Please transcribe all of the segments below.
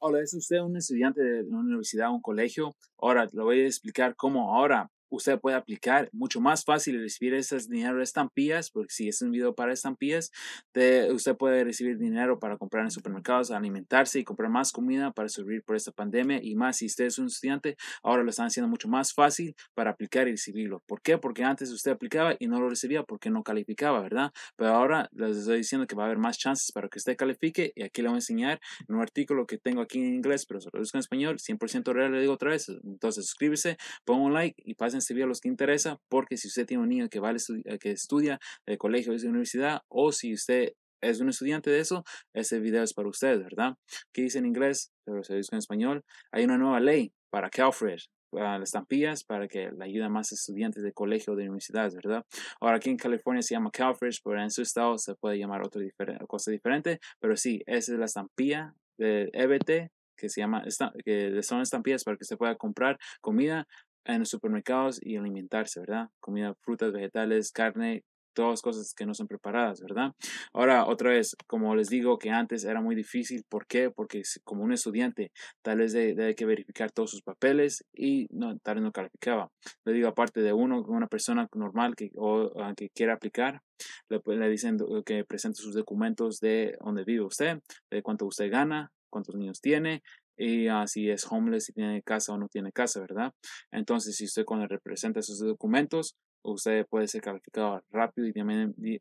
Hola, es usted un estudiante de una universidad o un colegio. Ahora, lo voy a explicar cómo ahora usted puede aplicar. Mucho más fácil recibir esas dinero de estampillas, porque si es un video para estampillas, de, usted puede recibir dinero para comprar en supermercados, alimentarse y comprar más comida para sobrevivir por esta pandemia. Y más, si usted es un estudiante, ahora lo están haciendo mucho más fácil para aplicar y recibirlo. ¿Por qué? Porque antes usted aplicaba y no lo recibía porque no calificaba, ¿verdad? Pero ahora les estoy diciendo que va a haber más chances para que usted califique. Y aquí le voy a enseñar en un artículo que tengo aquí en inglés, pero se lo en español, 100% real, le digo otra vez. Entonces suscríbase, ponga un like y pasen este video los que interesa, porque si usted tiene un niño que, va eh, que estudia de colegio o de universidad, o si usted es un estudiante de eso, este video es para ustedes, ¿verdad? ¿Qué dice en inglés? Pero se dice en español. Hay una nueva ley para Calfred, para las estampillas, para que le ayuden más estudiantes de colegio o de universidades, ¿verdad? Ahora aquí en California se llama CalFresh, pero en su estado se puede llamar otra cosa diferente, pero sí, esa es la estampilla de EBT que se llama, que son estampillas para que se pueda comprar comida en los supermercados y alimentarse, ¿verdad? Comida, frutas, vegetales, carne, todas cosas que no son preparadas, ¿verdad? Ahora, otra vez, como les digo que antes era muy difícil, ¿por qué? Porque como un estudiante, tal vez debe de que verificar todos sus papeles y no, tal vez no calificaba. Le digo, aparte de uno, una persona normal que, o, que quiera aplicar, le, le dicen que presente sus documentos de dónde vive usted, de cuánto usted gana, cuántos niños tiene, y uh, si es homeless, si tiene casa o no tiene casa, ¿verdad? Entonces, si usted cuando representa sus documentos, usted puede ser calificado rápido y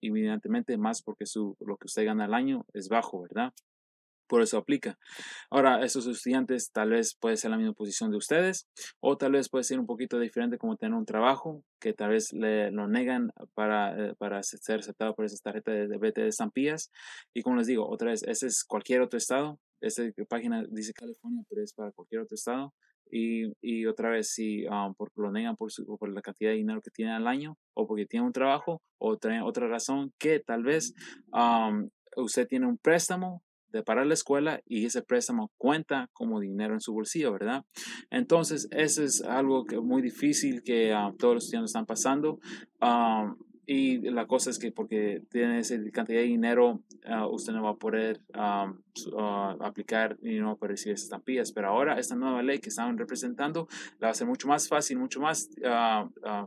evidentemente más porque su, lo que usted gana al año es bajo, ¿verdad? por eso aplica. Ahora, esos estudiantes tal vez puede ser la misma posición de ustedes o tal vez puede ser un poquito diferente como tener un trabajo que tal vez le, lo negan para, eh, ser aceptado por esa tarjeta de, BT de estampillas. Y como les digo, otra vez, ese es cualquier otro estado. Esta página dice California, pero es para cualquier otro estado. Y, otra vez, si um, lo negan por, por la cantidad de dinero que tienen al año o porque tienen un trabajo o otra razón que tal vez um, usted tiene un préstamo de parar la escuela y ese préstamo cuenta como dinero en su bolsillo, ¿verdad? Entonces, eso es algo que muy difícil que a ah, todos los estudiantes están pasando. Ah, y la cosa es que porque tiene esa cantidad de dinero, ah, usted no va a poder ah, ah, aplicar y no poder recibir estampillas. Pero ahora esta nueva ley que están representando la va a hacer mucho más fácil, mucho más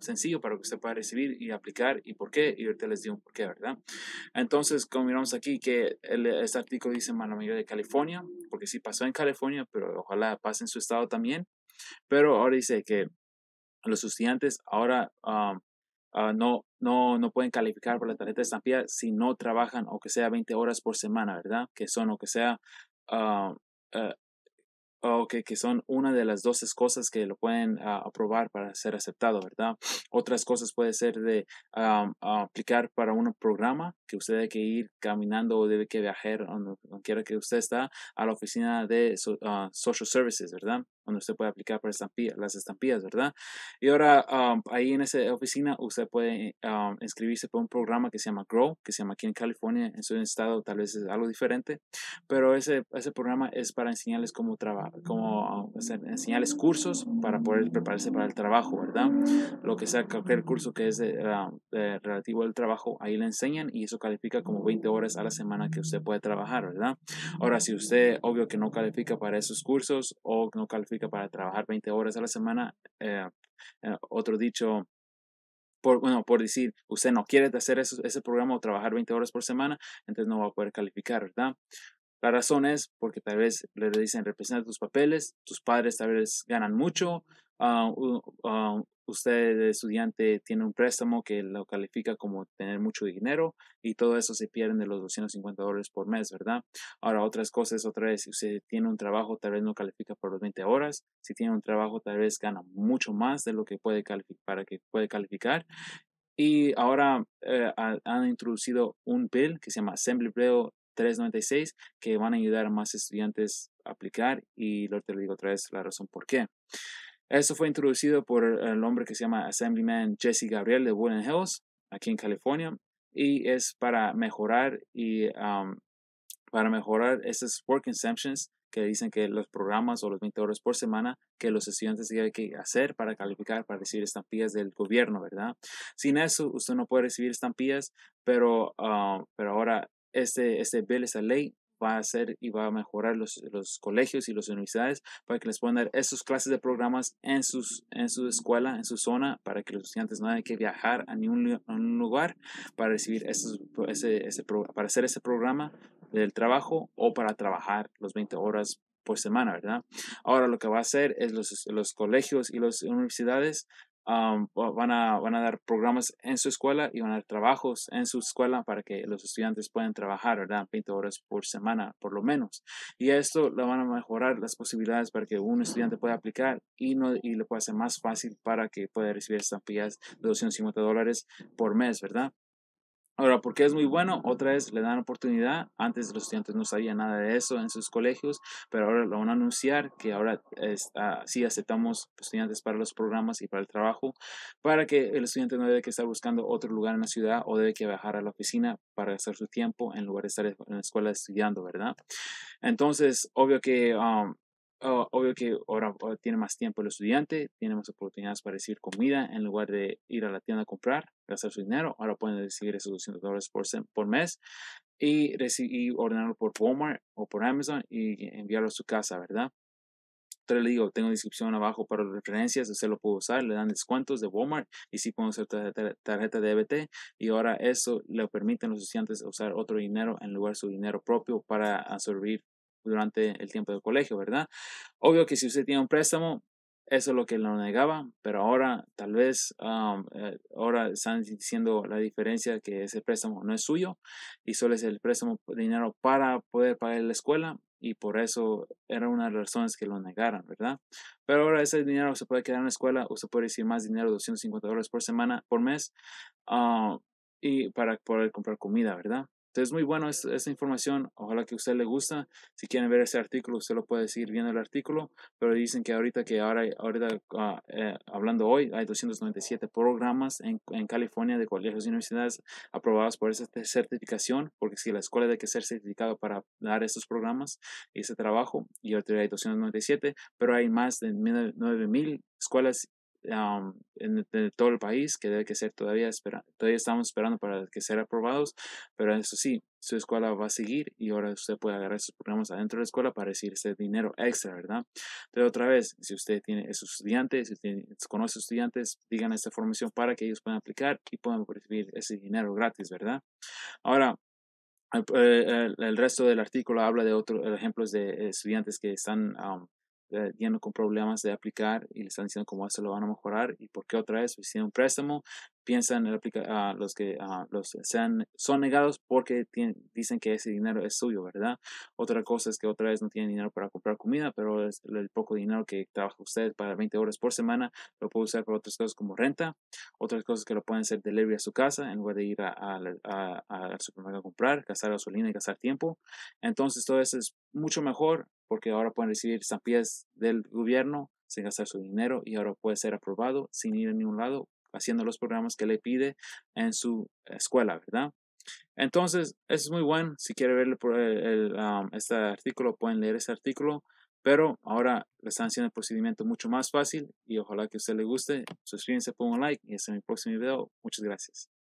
sencillo para que usted pueda recibir y aplicar y por qué. Y ahorita les digo por qué, ¿verdad? Entonces, como miramos aquí, que el, este artículo dice en la de California, porque sí pasó en California, pero ojalá pase en su estado también. Pero ahora dice que los estudiantes ahora Ah, no, no, no pueden calificar por la tarjeta de estampilla si no trabajan, o que sea 20 horas por semana, ¿verdad? Que son, ah, eh, o que sea, o que, son una de las 12 cosas que lo pueden ah, aprobar para ser aceptado, ¿verdad? Otras cosas puede ser de aplicar para un programa que usted debe que ir caminando o debe que viajar donde quiera que usted está a la oficina de Social Services, ¿verdad? donde usted puede aplicar para estampillas, las estampillas, ¿verdad? Y ahora um, ahí en esa oficina usted puede um, inscribirse por un programa que se llama Grow, que se llama aquí en California, en su estado tal vez es algo diferente, pero ese, ese programa es para enseñarles cómo trabajar, cómo um, enseñarles cursos para poder prepararse para el trabajo, ¿verdad? Lo que sea cualquier curso que es relativo al trabajo, ahí le enseñan y eso califica como 20 horas a la semana que usted puede trabajar, ¿verdad? Ahora, si usted obvio que no califica para esos cursos o no califica para trabajar 20 horas a la semana. Eh, eh, otro dicho, por, bueno, por decir, usted no quiere hacer ese programa o trabajar 20 horas por semana, entonces no va a poder calificar, ¿verdad? La razón es porque tal vez le dicen representa tus papeles, tus padres tal vez ganan mucho, ah, ah, usted, estudiante, tiene un préstamo que lo califica como tener mucho dinero y todo eso se pierde de los 250 dólares por mes, ¿verdad? Ahora, otras cosas, otra vez, si usted tiene un trabajo, tal vez no califica por los 20 horas. Si tiene un trabajo, tal vez gana mucho más de lo que puede calificar, para que puede calificar. Y ahora eh, han introducido un bill que se llama Assembly Bill 396 que van a ayudar a más estudiantes a aplicar y lo te lo digo otra vez la razón por qué. Eso fue introducido por el hombre que se llama Assemblyman Jesse Gabriel de Wooden Hills, aquí en California, y es para mejorar y um, para mejorar esas work exemptions que dicen que los programas o los 20 horas por semana que los estudiantes tienen que hacer para calificar, para recibir estampillas del gobierno, ¿verdad? Sin eso, usted no puede recibir estampillas, pero, um, pero ahora este, este bill, esta ley, va a hacer y va a mejorar los, colegios y las universidades para que les puedan dar esas clases de programas en, sus, en su escuela, en su zona, para que los estudiantes no tengan que viajar a ningún, lugar para recibir ese, ese, para hacer ese programa del trabajo o para trabajar los 20 horas por semana, ¿verdad? Ahora lo que va a hacer es los, los colegios y las universidades van, a, dar programas en su escuela y van a dar trabajos en su escuela para que los estudiantes puedan trabajar, ¿verdad? 20 horas por semana, por lo menos. Y esto lo van a mejorar las posibilidades para que un estudiante pueda aplicar y, no, y le pueda ser más fácil para que pueda recibir estampillas de 250 dólares por mes, ¿verdad? Ahora, porque es muy bueno, otra vez le dan oportunidad. Antes los estudiantes no sabían nada de eso en sus colegios, pero ahora lo van a anunciar que ahora ah, sí aceptamos estudiantes para los programas y para el trabajo, para que el estudiante no debe que estar buscando otro lugar en la ciudad o debe que viajar a la oficina para gastar su tiempo en lugar de estar en la escuela estudiando, ¿verdad? Entonces, obvio que um, Oh, obvio que ahora tiene más tiempo el estudiante, tiene más oportunidades para recibir comida en lugar de ir a la tienda a comprar, gastar su dinero. Ahora pueden recibir esos 200 dólares por, por mes y, ordenarlo por Walmart o por Amazon y enviarlo a su casa, ¿verdad? Entonces le digo, tengo descripción abajo para referencias, usted lo puede usar, le dan descuentos de Walmart y si pueden usar tarjeta, de EBT y ahora eso le permite a los estudiantes usar otro dinero en lugar de su dinero propio para absorber durante el tiempo del colegio, ¿verdad? Obvio que si usted tiene un préstamo, eso es lo que lo negaba, pero ahora tal vez eh, ahora están diciendo la diferencia que ese préstamo no es suyo y solo es el préstamo dinero para poder pagar la escuela y por eso era una de las razones que lo negaran, ¿verdad? Pero ahora ese dinero se puede quedar en la escuela, usted puede decir más dinero, 250 dólares por semana, por mes, ah, y para poder comprar comida, ¿verdad? Entonces, muy bueno esta esa información. Ojalá que a usted le gusta. Si quieren ver ese artículo, usted lo puede seguir viendo el artículo. Pero dicen que ahorita, que ahora, ah, eh, hablando hoy, hay 297 programas en, en, California de colegios y universidades aprobados por esa certificación. Porque si la escuela tiene que ser certificada para dar estos programas y ese trabajo, y ahorita hay 297, pero hay más de 9,000 escuelas en, todo el país, que debe que ser todavía espera, todavía estamos esperando para que sean aprobados, pero eso sí, su escuela va a seguir y ahora usted puede agarrar sus programas adentro de la escuela para recibir ese dinero extra, ¿verdad? Entonces, otra vez, si usted tiene esos estudiantes, si usted conoce estudiantes, digan esta formación para que ellos puedan aplicar y puedan recibir ese dinero gratis, ¿verdad? Ahora, el, eh, resto del artículo habla de otros ejemplos de estudiantes que están eh, viendo con problemas de aplicar y le están diciendo cómo se lo van a mejorar y por qué otra vez pues, hicieron un préstamo. Piensan en aplicar a ah, los que ah, los sean, son negados porque tienen, dicen que ese dinero es suyo, ¿verdad? Otra cosa es que otra vez no tienen dinero para comprar comida, pero es el poco dinero que trabaja usted para 20 horas por semana lo puede usar para otras cosas como renta. Otras cosas que lo pueden ser delivery a su casa en lugar de ir a, a, a, al supermercado a comprar, gastar gasolina y gastar tiempo. Entonces, todo eso es mucho mejor porque ahora pueden recibir estampillas del gobierno sin gastar su dinero y ahora puede ser aprobado sin ir a ningún lado, haciendo los programas que le pide en su escuela, ¿verdad? Entonces, eso es muy bueno. Si quiere ver el, este artículo, pueden leer ese artículo. Pero ahora le están haciendo el procedimiento mucho más fácil y ojalá que a usted le guste. Suscríbanse, pongan un like y hasta mi próximo video. Muchas gracias.